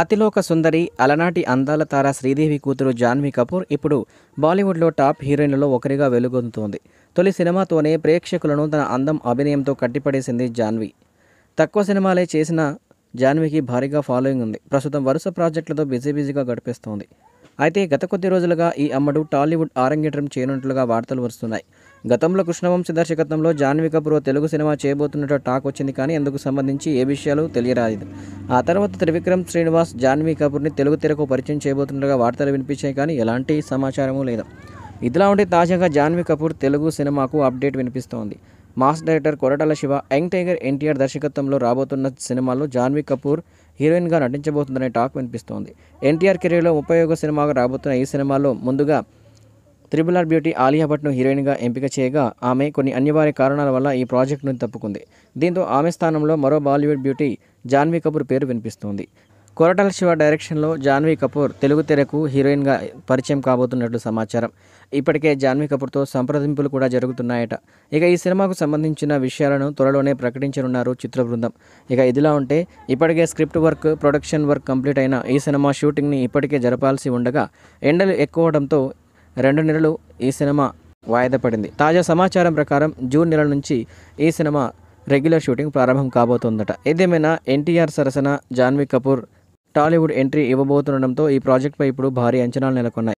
అతిలోక సుందరి అలనాటి అందాల తార శ్రీదేవి కూతురు జాన్వీ కపూర్ ఇప్పుడు బాలీవుడ్లో టాప్ హీరోయిన్లలో ఒకరిగా వెలుగొందుతోంది తొలి సినిమాతోనే ప్రేక్షకులను తన అందం అభినయంతో కట్టిపడేసింది జాన్వీ తక్కువ సినిమాలే చేసిన జాన్వీకి భారీగా ఫాలోయింగ్ ఉంది ప్రస్తుతం వరుస ప్రాజెక్టులతో బిజీ బిజీగా గడిపిస్తోంది అయితే గత కొద్ది రోజులుగా ఈ అమ్మడు టాలీవుడ్ ఆరంగేట్రం చేయనున్నట్లుగా వార్తలు వస్తున్నాయి గతంలో కృష్ణవంశీ దర్శకత్వంలో జాన్వి కపూర్ తెలుగు సినిమా చేయబోతున్నట్టు టాక్ వచ్చింది కానీ అందుకు సంబంధించి ఏ విషయాలు తెలియరాదు ఆ తర్వాత త్రివిక్రమ్ శ్రీనివాస్ జాన్వీ కపూర్ని తెలుగు తెరకు పరిచయం చేయబోతున్నట్టుగా వార్తలు వినిపించాయి కానీ ఎలాంటి సమాచారము లేదు ఇదిలా ఉంటే తాజాగా జాన్వీ కపూర్ తెలుగు సినిమాకు అప్డేట్ వినిపిస్తోంది mass director Koratala Siva young tiger NTR దర్శకత్వంలో రాబోతున్న సినిమాలో జాన్వీ కపూర్ హీరోయిన్గా నటించబోతుందనే టాక్ వినిపిస్తోంది ఎన్టీఆర్ కెరీర్లో ఉపయోగ సినిమాగా రాబోతున్న ఈ సినిమాలో ముందుగా త్రిబుల్ ఆర్ బ్యూటీ ఆలియా భట్ను హీరోయిన్గా ఎంపిక చేయగా ఆమె కొన్ని అన్యవార్య కారణాల వల్ల ఈ ప్రాజెక్టును తప్పుకుంది దీంతో ఆమె స్థానంలో మరో బాలీవుడ్ బ్యూటీ జాన్వీ కపూర్ పేరు వినిపిస్తోంది కొరటాల శివ డైరెక్షన్లో జాన్వీ కపూర్ తెలుగు తెరకు హీరోయిన్గా పరిచయం కాబోతున్నట్లు సమాచారం ఇప్పటికే జాన్వీ కపూర్తో సంప్రదింపులు కూడా జరుగుతున్నాయట ఇక ఈ సినిమాకు సంబంధించిన విషయాలను త్వరలోనే ప్రకటించనున్నారు చిత్ర బృందం ఇక ఇదిలా ఉంటే ఇప్పటికే script work production work complete అయిన ఈ సినిమా షూటింగ్ని ఇప్పటికే జరపాల్సి ఉండగా ఎండలు ఎక్కువడంతో రెండు నెలలు ఈ సినిమా వాయిదా పడింది తాజా సమాచారం ప్రకారం జూన్ నెల నుంచి ఈ సినిమా రెగ్యులర్ షూటింగ్ ప్రారంభం కాబోతోందట ఏదేమైనా ఎన్టీఆర్ సరసన జాన్వీ కపూర్ టాలీవుడ్ ఎంట్రీ ఇవ్వబోతుండడంతో ఈ ప్రాజెక్ట్పై ఇప్పుడు భారీ అంచనాలు నెలకొన్నాయి